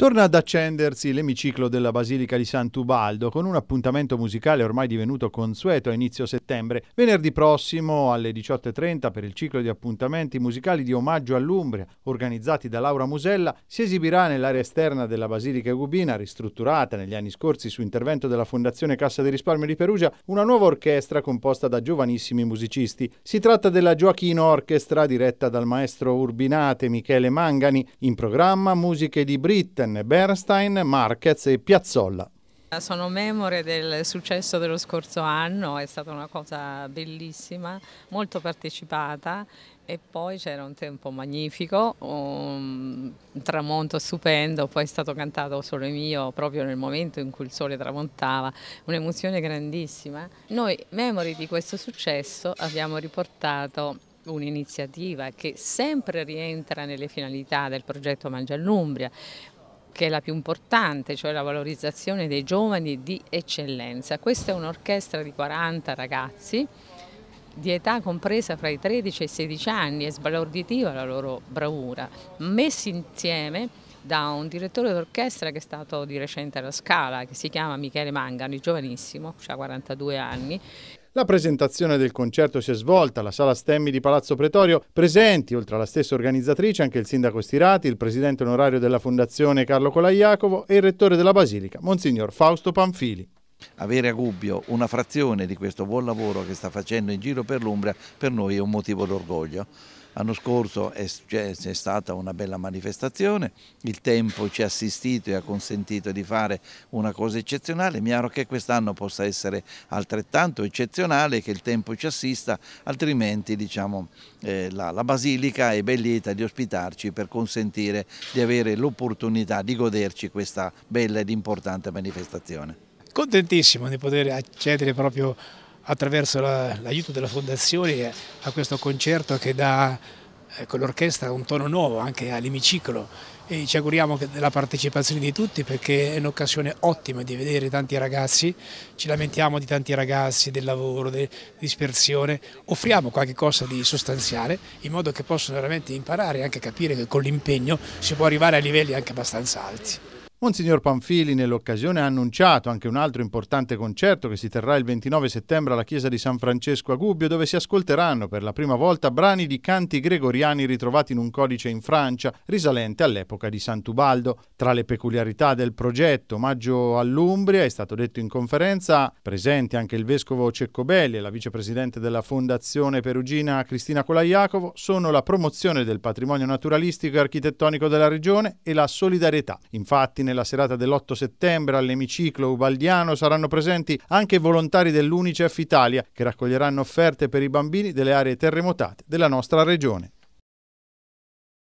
Torna ad accendersi l'emiciclo della Basilica di Sant'Ubaldo con un appuntamento musicale ormai divenuto consueto a inizio settembre. Venerdì prossimo alle 18.30 per il ciclo di appuntamenti musicali di omaggio all'Umbria organizzati da Laura Musella si esibirà nell'area esterna della Basilica Gubina, ristrutturata negli anni scorsi su intervento della Fondazione Cassa di Risparmio di Perugia, una nuova orchestra composta da giovanissimi musicisti. Si tratta della Gioachino Orchestra diretta dal maestro Urbinate Michele Mangani, in programma musiche di Britten Cohen, Bernstein, Marquez e Piazzolla. Sono memore del successo dello scorso anno, è stata una cosa bellissima, molto partecipata e poi c'era un tempo magnifico, un tramonto stupendo, poi è stato cantato Sole mio proprio nel momento in cui il sole tramontava, un'emozione grandissima. Noi, memori di questo successo, abbiamo riportato un'iniziativa che sempre rientra nelle finalità del progetto Mangia che è la più importante, cioè la valorizzazione dei giovani di eccellenza. Questa è un'orchestra di 40 ragazzi di età compresa fra i 13 e i 16 anni, è sbalorditiva la loro bravura, messi insieme da un direttore d'orchestra che è stato di recente alla Scala, che si chiama Michele Mangani, giovanissimo, ha 42 anni. La presentazione del concerto si è svolta alla Sala Stemmi di Palazzo Pretorio, presenti, oltre alla stessa organizzatrice, anche il sindaco Stirati, il presidente onorario della Fondazione Carlo Colaiacovo e il rettore della Basilica, Monsignor Fausto Panfili avere a Gubbio una frazione di questo buon lavoro che sta facendo in giro per l'Umbria per noi è un motivo d'orgoglio. L'anno scorso è, c'è, cioè, c'è stata una bella manifestazione, il tempo ci ha assistito e ha consentito di fare una cosa eccezionale, mi auguro che quest'anno possa essere altrettanto eccezionale, che il tempo ci assista, altrimenti diciamo, eh, la, la, Basilica è ben lieta di ospitarci per consentire di avere l'opportunità di goderci questa bella ed importante manifestazione. Contentissimo di poter accedere proprio attraverso l'aiuto la, della Fondazione a questo concerto che dà eh, con l'orchestra un tono nuovo anche all'emiciclo e ci auguriamo della partecipazione di tutti perché è un'occasione ottima di vedere tanti ragazzi, ci lamentiamo di tanti ragazzi, del lavoro, della dispersione, offriamo qualcosa di sostanziale in modo che possano veramente imparare e anche capire che con l'impegno si può arrivare a livelli anche abbastanza alti. Monsignor Panfili nell'occasione ha annunciato anche un altro importante concerto che si terrà il 29 settembre alla chiesa di San Francesco a Gubbio dove si ascolteranno per la prima volta brani di canti gregoriani ritrovati in un codice in Francia risalente all'epoca di Sant'Ubaldo. Tra le peculiarità del progetto omaggio all'Umbria è stato detto in conferenza presenti anche il vescovo Ceccobelli e la vicepresidente della Fondazione Perugina Cristina Colaiacovo sono la promozione del patrimonio naturalistico e architettonico della regione e la solidarietà. Infatti nella serata dell'8 settembre all'emiciclo ubaldiano saranno presenti anche volontari dell'Unicef Italia che raccoglieranno offerte per i bambini delle aree terremotate della nostra regione.